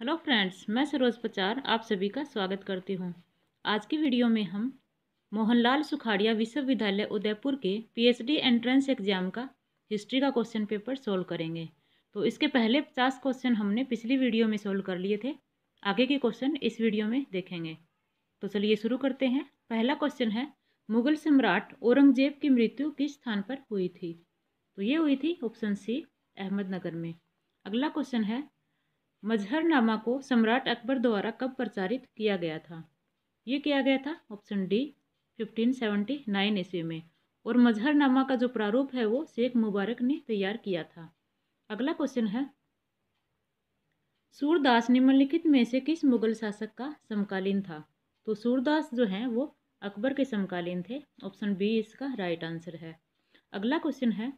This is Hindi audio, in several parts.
हेलो फ्रेंड्स मैं सरोज पचार आप सभी का स्वागत करती हूँ आज की वीडियो में हम मोहनलाल सुखाड़िया विश्वविद्यालय उदयपुर के पीएचडी एंट्रेंस एग्जाम का हिस्ट्री का क्वेश्चन पेपर सोल्व करेंगे तो इसके पहले पचास क्वेश्चन हमने पिछली वीडियो में सोल्व कर लिए थे आगे के क्वेश्चन इस वीडियो में देखेंगे तो चलिए शुरू करते हैं पहला क्वेश्चन है मुगल सम्राट औरंगजेब की मृत्यु किस स्थान पर हुई थी तो ये हुई थी ऑप्शन सी अहमदनगर में अगला क्वेश्चन है मजहरनामा को सम्राट अकबर द्वारा कब प्रचारित किया गया था ये किया गया था ऑप्शन डी 1579 ईस्वी में और मजहरनामा का जो प्रारूप है वो शेख मुबारक ने तैयार किया था अगला क्वेश्चन है सूरदास निम्नलिखित में से किस मुगल शासक का समकालीन था तो सूरदास जो हैं वो अकबर के समकालीन थे ऑप्शन बी इसका राइट आंसर है अगला क्वेश्चन है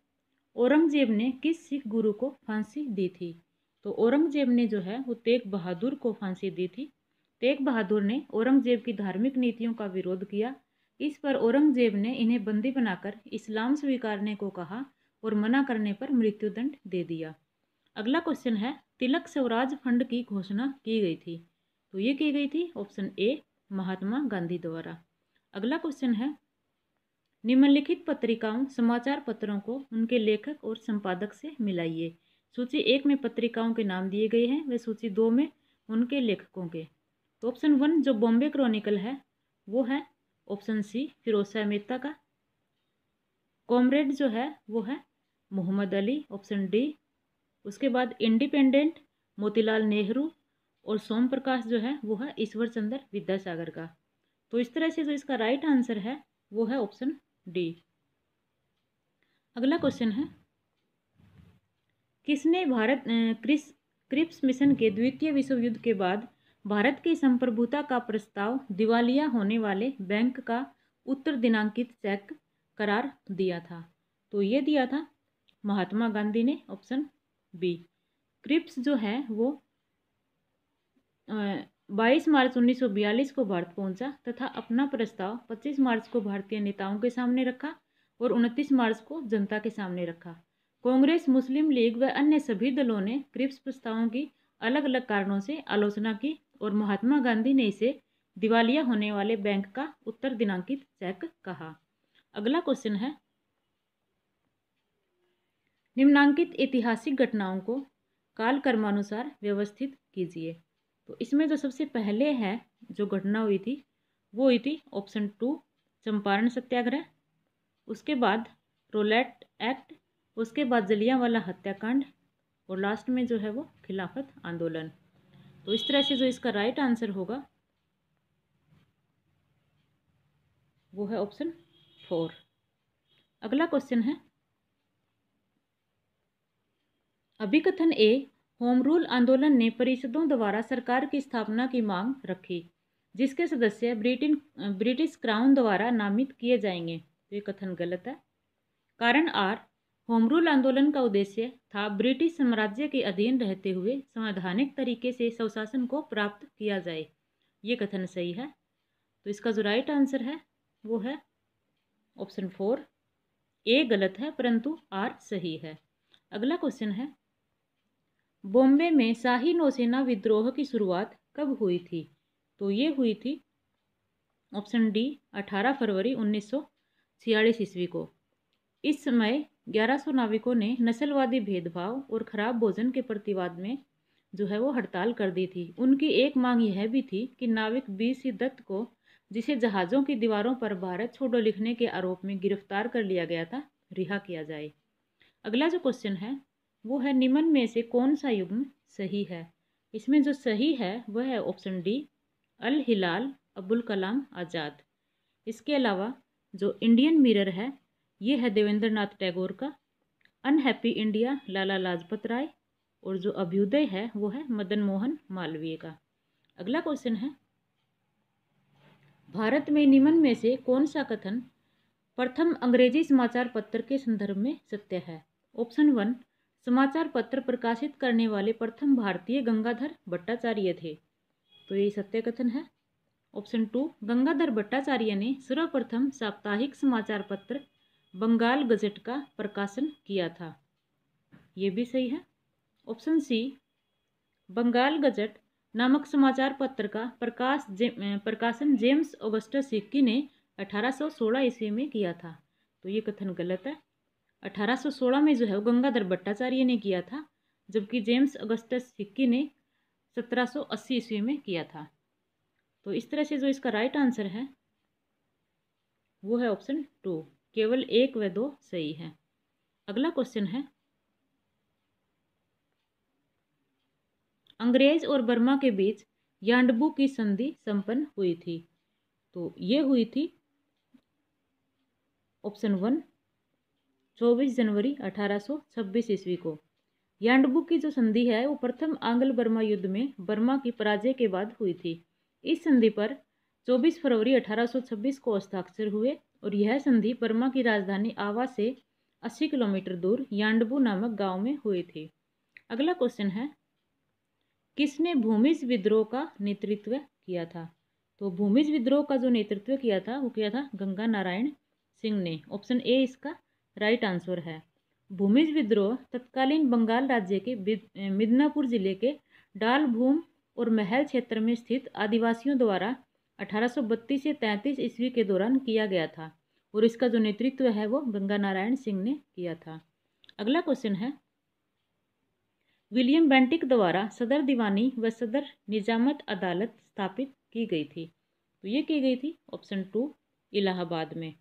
औरंगजेब ने किस सिख गुरु को फांसी दी थी तो औरंगजेब ने जो है वो तेग बहादुर को फांसी दी थी तेग बहादुर ने औरंगजेब की धार्मिक नीतियों का विरोध किया इस पर औरंगजेब ने इन्हें बंदी बनाकर इस्लाम स्वीकारने को कहा और मना करने पर मृत्युदंड दे दिया अगला क्वेश्चन है तिलक स्वराज फंड की घोषणा की गई थी तो ये की गई थी ऑप्शन ए महात्मा गांधी द्वारा अगला क्वेश्चन है निम्नलिखित पत्रिकाओं समाचार पत्रों को उनके लेखक और संपादक से मिलाइए सूची एक में पत्रिकाओं के नाम दिए गए हैं वह सूची दो में उनके लेखकों के तो ऑप्शन वन जो बॉम्बे क्रॉनिकल है वो है ऑप्शन सी फिरोज शाह मेहता का कॉमरेड जो है वो है मोहम्मद अली ऑप्शन डी उसके बाद इंडिपेंडेंट मोतीलाल नेहरू और सोम प्रकाश जो है वो है ईश्वर चंद्र विद्यासागर का तो इस तरह से जो इसका राइट आंसर है वो है ऑप्शन डी अगला क्वेश्चन है किसने भारत क्रिस क्रिप्स मिशन के द्वितीय विश्व युद्ध के बाद भारत की संप्रभुता का प्रस्ताव दिवालिया होने वाले बैंक का उत्तर दिनांकित चेक करार दिया था तो ये दिया था महात्मा गांधी ने ऑप्शन बी क्रिप्स जो है वो बाईस मार्च 1942 को भारत पहुंचा तथा अपना प्रस्ताव 25 मार्च को भारतीय नेताओं के सामने रखा और 29 मार्च को जनता के सामने रखा कांग्रेस मुस्लिम लीग व अन्य सभी दलों ने क्रिप्स प्रस्तावों की अलग अलग कारणों से आलोचना की और महात्मा गांधी ने इसे दिवालिया होने वाले बैंक का उत्तर दिनांकित चेक कहा अगला क्वेश्चन है निम्नांकित ऐतिहासिक घटनाओं को काल कर्मानुसार व्यवस्थित कीजिए तो इसमें जो सबसे पहले है जो घटना हुई थी वो हुई थी ऑप्शन टू चंपारण सत्याग्रह उसके बाद रोलेट एक्ट उसके बाद जलिया वाला हत्याकांड और लास्ट में जो है वो खिलाफत आंदोलन तो इस तरह से जो इसका राइट आंसर होगा वो है ऑप्शन फोर अगला क्वेश्चन है अभिकथन ए होम रूल आंदोलन ने परिषदों द्वारा सरकार की स्थापना की मांग रखी जिसके सदस्य ब्रिटेन ब्रिटिश क्राउन द्वारा नामित किए जाएंगे तो ये कथन गलत है कारण आर होम रूल आंदोलन का उद्देश्य था ब्रिटिश साम्राज्य के अधीन रहते हुए संवैधानिक तरीके से स्वशासन को प्राप्त किया जाए ये कथन सही है तो इसका जो राइट आंसर है वो है ऑप्शन फोर ए गलत है परंतु आर सही है अगला क्वेश्चन है बॉम्बे में शाही नौसेना विद्रोह की शुरुआत कब हुई थी तो ये हुई थी ऑप्शन डी 18 फरवरी छियालीस ईस्वी को इस समय सौ नाविकों ने नस्लवादी भेदभाव और खराब भोजन के प्रतिवाद में जो है वो हड़ताल कर दी थी उनकी एक मांग यह भी थी कि नाविक बी सी दत्त को जिसे जहाज़ों की दीवारों पर भारत छोड़ो लिखने के आरोप में गिरफ्तार कर लिया गया था रिहा किया जाए अगला जो क्वेश्चन है वो है निम्न में से कौन सा युग्म सही है इसमें जो सही है वह है ऑप्शन डी अल हिलाल अबुल कलाम आज़ाद इसके अलावा जो इंडियन मिरर है ये है देवेंद्र नाथ टैगोर का अनहैप्पी इंडिया लाला लाजपत राय और जो अभ्युदय है वो है मदन मोहन मालवीय का अगला क्वेश्चन है भारत में निम्न में से कौन सा कथन प्रथम अंग्रेजी समाचार पत्र के संदर्भ में सत्य है ऑप्शन वन समाचार पत्र प्रकाशित करने वाले प्रथम भारतीय गंगाधर भट्टाचार्य थे तो ये सत्य कथन है ऑप्शन टू गंगाधर भट्टाचार्य ने सर्वप्रथम साप्ताहिक समाचार पत्र बंगाल गजट का प्रकाशन किया था ये भी सही है ऑप्शन सी बंगाल गजट नामक समाचार पत्र का प्रकाश जे, प्रकाशन जेम्स ओगस्टा सिक्की ने 1816 ईस्वी में किया था तो ये कथन गलत है 1816 में जो है वो गंगाधर भट्टाचार्य ने किया था जबकि जेम्स अगस्टस सिक्की ने 1780 ईस्वी में किया था तो इस तरह से जो इसका राइट आंसर है वो है ऑप्शन टू केवल एक व दो सही है अगला क्वेश्चन है अंग्रेज और बर्मा के बीच यांडबू की संधि संपन्न हुई थी तो ये हुई थी ऑप्शन वन 24 जनवरी 1826 ईस्वी को यांडबू की जो संधि है वो प्रथम आंग्ल बर्मा युद्ध में बर्मा की पराजय के बाद हुई थी इस संधि पर 24 फरवरी 1826 को हस्ताक्षर हुए और यह संधि बर्मा की राजधानी आवा से 80 किलोमीटर दूर यांडबू नामक गांव में हुए थे अगला क्वेश्चन है किसने भूमिज विद्रोह का नेतृत्व किया था तो भूमिज विद्रोह का जो नेतृत्व किया था वो किया था गंगा नारायण सिंह ने ऑप्शन ए इसका राइट आंसर है भूमिज विद्रोह तत्कालीन बंगाल राज्य के मिदनापुर जिले के डालभूम और महल क्षेत्र में स्थित आदिवासियों द्वारा 1832 से 33 ईस्वी के दौरान किया गया था और इसका जो नेतृत्व है वो गंगा नारायण सिंह ने किया था अगला क्वेश्चन है विलियम बेंटिक द्वारा सदर दीवानी व सदर निजामत अदालत स्थापित की गई थी तो ये की गई थी ऑप्शन टू इलाहाबाद में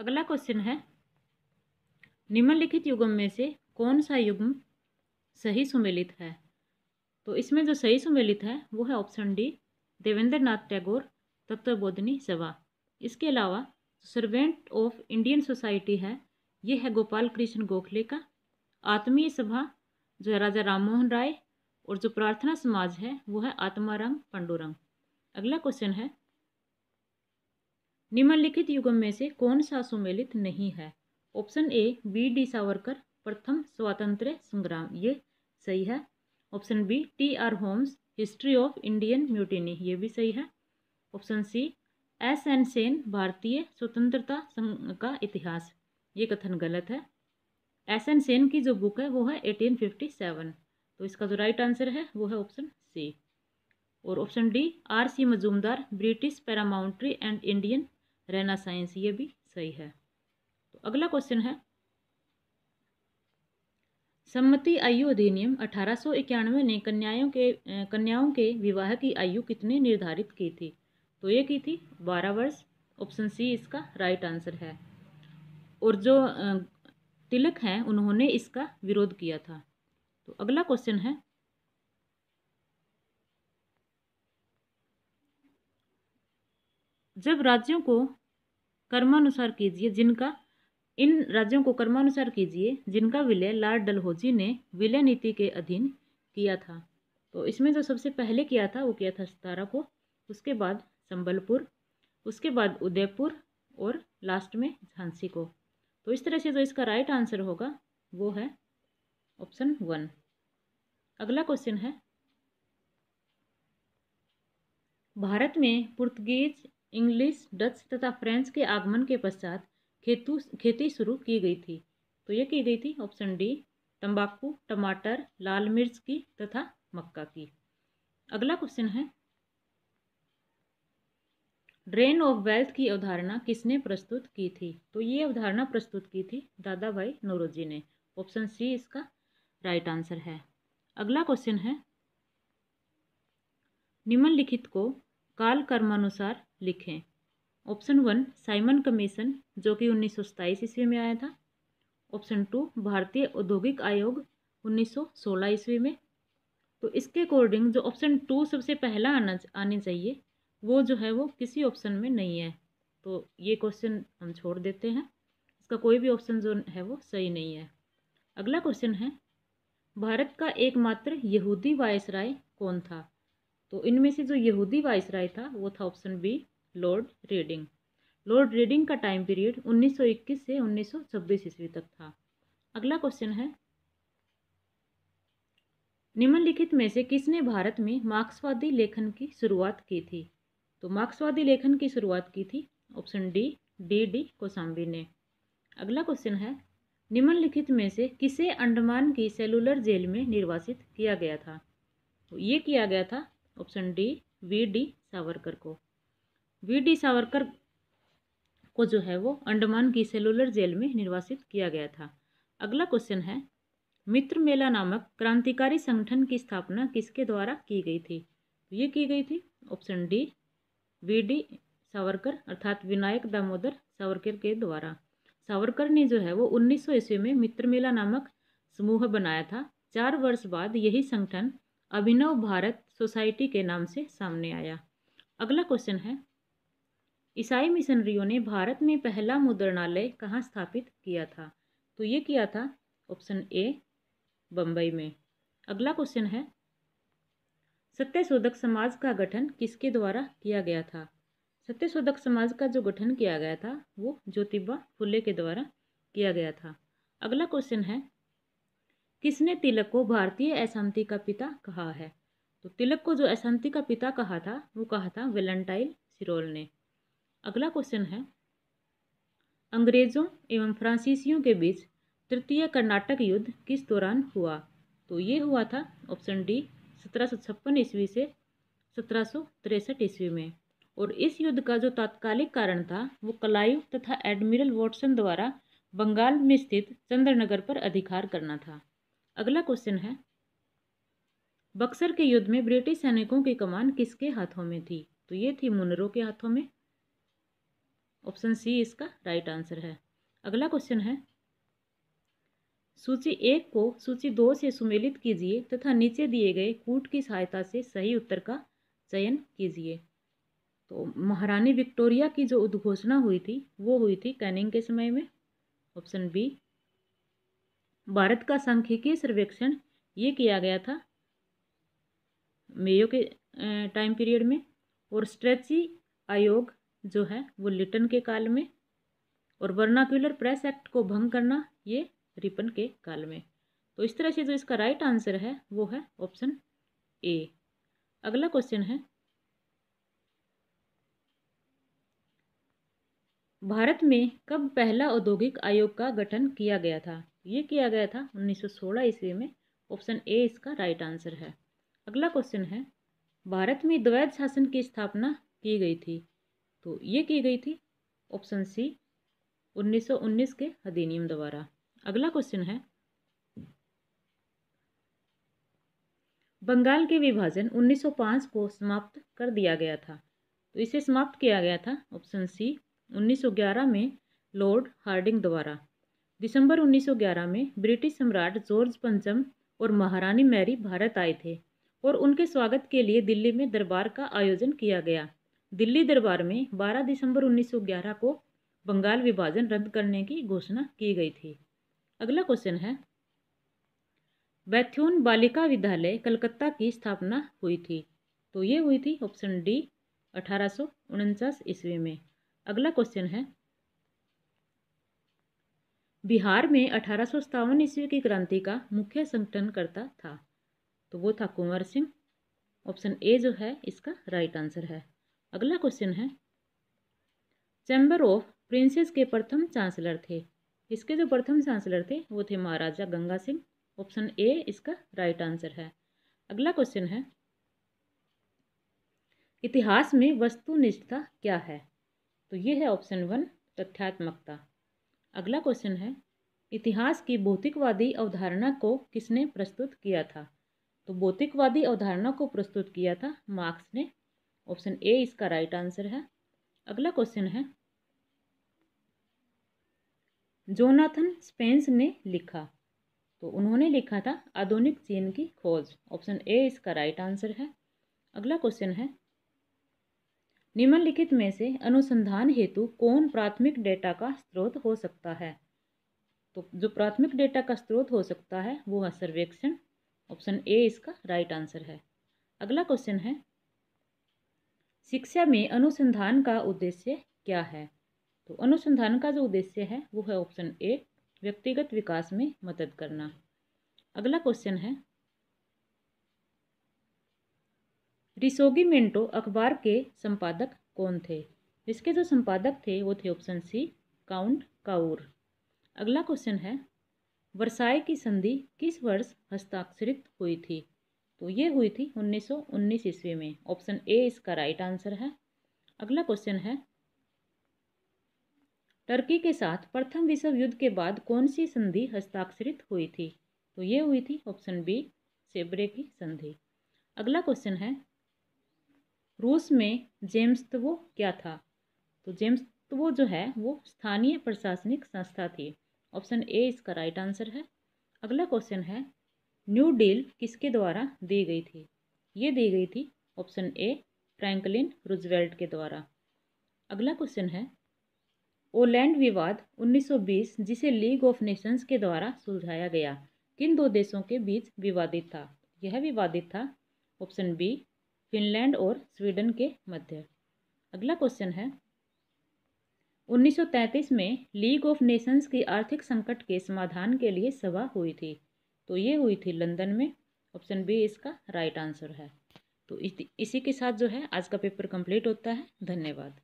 अगला क्वेश्चन है निम्नलिखित युगम में से कौन सा युग्म सही सुमेलित है तो इसमें जो सही सुमेलित है वो है ऑप्शन डी देवेंद्र नाथ टैगोर तत्वबोधनी सभा इसके अलावा सर्वेंट ऑफ इंडियन सोसाइटी है ये है गोपाल कृष्ण गोखले का आत्मीय सभा जो है राजा राममोहन राय और जो प्रार्थना समाज है वो है आत्मारंग पंडुरंग अगला क्वेश्चन है निम्नलिखित युगम में से कौन सा सुमेलित नहीं है option A B D Savarkar प्रथम स्वातंत्र संग्राम ये सही है option B T R Holmes history of Indian mutiny ये भी सही है option C S N Sen भारतीय स्वतंत्रता संघ का इतिहास ये कथन गलत है एस एन सेन की जो बुक है वो है एटीन फिफ्टी सेवन तो इसका जो राइट आंसर है वो है ऑप्शन सी और option D R C Majumdar British paramountcy and Indian renaissance ये भी सही है तो अगला क्वेश्चन है सम्मति आयु अधिनियम अठारह ने कन्याओं के कन्याओं के विवाह की आयु कितने निर्धारित की थी तो ये की थी बारह वर्ष ऑप्शन सी इसका राइट आंसर है और जो तिलक हैं उन्होंने इसका विरोध किया था तो अगला क्वेश्चन है जब राज्यों को कर्मानुसार कीजिए जिनका इन राज्यों को कर्मानुसार कीजिए जिनका विलय लाल डलहौजी ने विलय नीति के अधीन किया था तो इसमें जो सबसे पहले किया था वो किया था सतारा को उसके बाद संबलपुर उसके बाद उदयपुर और लास्ट में झांसी को तो इस तरह से जो इसका राइट आंसर होगा वो है ऑप्शन वन अगला क्वेश्चन है भारत में पुर्तगीज इंग्लिश डच तथा फ्रेंच के आगमन के पश्चात खेतु खेती शुरू की गई थी तो ये की गई थी ऑप्शन डी तंबाकू टमाटर लाल मिर्च की तथा मक्का की अगला क्वेश्चन है ड्रेन ऑफ वेल्थ की अवधारणा किसने प्रस्तुत की थी तो ये अवधारणा प्रस्तुत की थी दादा भाई नोरोजी ने ऑप्शन सी इसका राइट आंसर है अगला क्वेश्चन है निम्नलिखित को काल कर्मानुसार लिखें ऑप्शन वन साइमन कमीशन जो कि उन्नीस सौ ईस्वी में आया था ऑप्शन टू भारतीय औद्योगिक आयोग 1916 ईस्वी में तो इसके अकॉर्डिंग जो ऑप्शन टू सबसे पहला आना आने चाहिए वो जो है वो किसी ऑप्शन में नहीं है तो ये क्वेश्चन हम छोड़ देते हैं इसका कोई भी ऑप्शन जो है वो सही नहीं है अगला क्वेश्चन है भारत का एकमात्र यहूदी वायस कौन था तो इनमें से जो यहूदी वायस था वो था option B Lord Reading Lord Reading का टाइम पीरियड 1921 से 1926 ईस्वी तक था अगला क्वेश्चन है निम्नलिखित में से किसने भारत में मार्क्सवादी लेखन की शुरुआत की थी तो मार्क्सवादी लेखन की शुरुआत की थी option D D D Kosambi ने अगला क्वेश्चन है निम्नलिखित में से किसे अंडमान की सेलुलर जेल में निर्वासित किया गया था तो ये किया गया था option D V D Savarkar को वी डी सावरकर को जो है वो अंडमान की सेलुलर जेल में निर्वासित किया गया था अगला क्वेश्चन है मित्र मेला नामक क्रांतिकारी संगठन की स्थापना किसके द्वारा की गई थी तो ये की गई थी option D V D Savarkar अर्थात विनायक दामोदर सावरकर के द्वारा सावरकर ने जो है वो 1900 ईस्वी में मित्र मेला नामक समूह बनाया था चार वर्ष बाद यही संगठन अभिनव भारत सोसाइटी के नाम से सामने आया अगला क्वेश्चन है ईसाई मिशनरियों ने भारत में पहला मुद्रणालय कहाँ स्थापित किया था तो ये किया था ऑप्शन ए बम्बई में अगला क्वेश्चन है सत्यशोधक समाज का गठन किसके द्वारा किया गया था सत्यशोधक समाज का जो गठन किया गया था वो ज्योतिबा फुले के द्वारा किया गया था अगला क्वेश्चन है किसने तिलक को भारतीय अशांति का पिता कहा है तो तिलक को जो अशांति का पिता कहा था वो कहा था वेलेंटाइन सिरोल ने अगला क्वेश्चन है अंग्रेजों एवं फ्रांसीसियों के बीच तृतीय कर्नाटक युद्ध किस दौरान हुआ तो ये हुआ था ऑप्शन डी सत्रह सौ छप्पन ईस्वी से सत्रह सौ तिरसठ ईस्वी में और इस युद्ध का जो तात्कालिक कारण था वो कलायु तथा एडमिरल वॉटसन द्वारा बंगाल में स्थित चंद्रनगर पर अधिकार करना था अगला क्वेश्चन है बक्सर के युद्ध में ब्रिटिश सैनिकों की कमान किसके हाथों में थी तो ये थी मुनरो के हाथों में ऑप्शन सी इसका राइट आंसर है अगला क्वेश्चन है सूची एक को सूची दो से सुमेलित कीजिए तथा नीचे दिए गए कूट की सहायता से सही उत्तर का चयन कीजिए तो महारानी विक्टोरिया की जो उद्घोषणा हुई थी वो हुई थी कैनिंग के समय में ऑप्शन बी भारत का सांख्यिकीय सर्वेक्षण ये किया गया था मेयो के टाइम पीरियड में और स्ट्रेची आयोग जो है वो लिटन के काल में और वर्नाक्यूलर प्रेस एक्ट को भंग करना ये रिपन के काल में तो इस तरह से जो इसका राइट आंसर है वो है ऑप्शन ए अगला क्वेश्चन है भारत में कब पहला औद्योगिक आयोग का गठन किया गया था ये किया गया था 1916 ईस्वी में ऑप्शन ए इसका राइट आंसर है अगला क्वेश्चन है भारत में द्वैध शासन की स्थापना की गई थी तो ये की गई थी ऑप्शन सी 1919 के अधिनियम द्वारा अगला क्वेश्चन है बंगाल के विभाजन 1905 को समाप्त कर दिया गया था तो इसे समाप्त किया गया था ऑप्शन सी 1911 में लॉर्ड हार्डिंग द्वारा दिसंबर 1911 में ब्रिटिश सम्राट जॉर्ज पंचम और महारानी मैरी भारत आए थे और उनके स्वागत के लिए दिल्ली में दरबार का आयोजन किया गया दिल्ली दरबार में 12 दिसंबर 1911 को बंगाल विभाजन रद्द करने की घोषणा की गई थी अगला क्वेश्चन है बैथ्यून बालिका विद्यालय कलकत्ता की स्थापना हुई थी तो ये हुई थी ऑप्शन डी अठारह ईस्वी में अगला क्वेश्चन है बिहार में अठारह ईस्वी की क्रांति का मुख्य संगठनकर्ता था तो वो था कुंवर सिंह ऑप्शन ए जो है इसका राइट आंसर है अगला क्वेश्चन है चैम्बर ऑफ प्रिंसेस के प्रथम चांसलर थे इसके जो प्रथम चांसलर थे वो थे महाराजा गंगा सिंह ऑप्शन ए इसका राइट आंसर है अगला क्वेश्चन है इतिहास में वस्तुनिष्ठता क्या है तो ये है ऑप्शन वन तथ्यात्मकता अगला क्वेश्चन है इतिहास की भौतिकवादी अवधारणा को किसने प्रस्तुत किया था तो भौतिकवादी अवधारणा को प्रस्तुत किया था मार्क्स ने ऑप्शन ए इसका राइट आंसर है अगला क्वेश्चन है जोनाथन स्पेंस ने लिखा तो उन्होंने लिखा था आधुनिक चीन की खोज ऑप्शन ए इसका राइट आंसर है अगला क्वेश्चन है निम्नलिखित में से अनुसंधान हेतु कौन प्राथमिक डेटा का स्रोत हो सकता है तो जो प्राथमिक डेटा का स्रोत हो सकता है वो है सर्वेक्षण ऑप्शन ए इसका राइट आंसर है अगला क्वेश्चन है शिक्षा में अनुसंधान का उद्देश्य क्या है तो अनुसंधान का जो उद्देश्य है वो है ऑप्शन ए व्यक्तिगत विकास में मदद करना अगला क्वेश्चन है रिसोगी मिंटो अखबार के संपादक कौन थे इसके जो संपादक थे वो थे ऑप्शन सी काउंट काउर अगला क्वेश्चन है वर्षाए की संधि किस वर्ष हस्ताक्षरित हुई थी तो ये हुई थी 1919 ईस्वी में ऑप्शन ए इसका राइट आंसर है अगला क्वेश्चन है टर्की के साथ प्रथम विश्व युद्ध के बाद कौन सी संधि हस्ताक्षरित हुई थी तो ये हुई थी ऑप्शन बी सेबरे की संधि अगला क्वेश्चन है रूस में जेम्स्तवो क्या था तो जेम्स्तवो जो है वो स्थानीय प्रशासनिक संस्था थी ऑप्शन ए इसका राइट आंसर है अगला क्वेश्चन है न्यू डील किसके द्वारा दी गई थी ये दी गई थी ऑप्शन ए फ्रैंकलिन रुजवेल्ट के द्वारा अगला क्वेश्चन है ओलैंड विवाद 1920 जिसे लीग ऑफ नेशंस के द्वारा सुलझाया गया किन दो देशों के बीच विवादित था यह विवादित था ऑप्शन बी फिनलैंड और स्वीडन के मध्य अगला क्वेश्चन है 1933 में लीग ऑफ नेशंस की आर्थिक संकट के समाधान के लिए सभा हुई थी तो ये हुई थी लंदन में ऑप्शन बी इसका राइट आंसर है तो इसी के साथ जो है आज का पेपर कंप्लीट होता है धन्यवाद